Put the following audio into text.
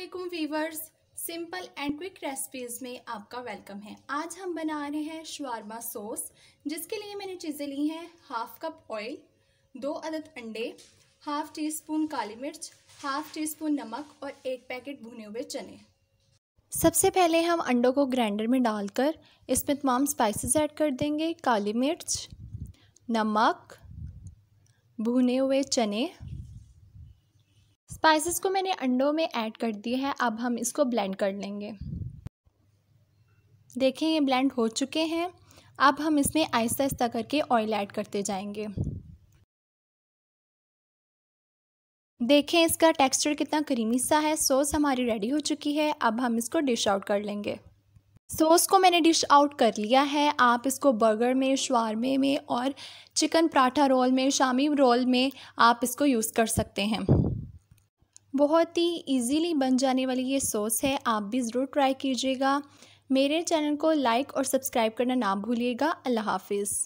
Aslam viewers simple and quick recipes में आपका welcome है आज हम बना रहे हैं शुरमा सॉस जिसके लिए मैंने चीज़ें ली हैं हाफ़ कप ऑयल दो अदद अंडे हाफ़ टी स्पून काली मिर्च हाफ़ टी स्पून नमक और एक पैकेट भुने हुए चने सबसे पहले हम अंडों को ग्राइंडर में डालकर इसमें तमाम स्पाइसेस ऐड कर देंगे काली मिर्च नमक भुने हुए चने स्पाइसेस को मैंने अंडों में ऐड कर दिए हैं अब हम इसको ब्लेंड कर लेंगे देखें ये ब्लेंड हो चुके हैं अब हम इसमें आहिस्ता आहिस्ता करके ऑयल ऐड करते जाएंगे देखें इसका टेक्सचर कितना क्रीमी सा है सॉस हमारी रेडी हो चुकी है अब हम इसको डिश आउट कर लेंगे सॉस को मैंने डिश आउट कर लिया है आप इसको बर्गर में शवारमे में और चिकन पराठा रोल में शामी रोल में आप इसको यूज़ कर सकते हैं बहुत ही इजीली बन जाने वाली ये सॉस है आप भी ज़रूर ट्राई कीजिएगा मेरे चैनल को लाइक और सब्सक्राइब करना ना भूलिएगा अल्लाह हाफिज़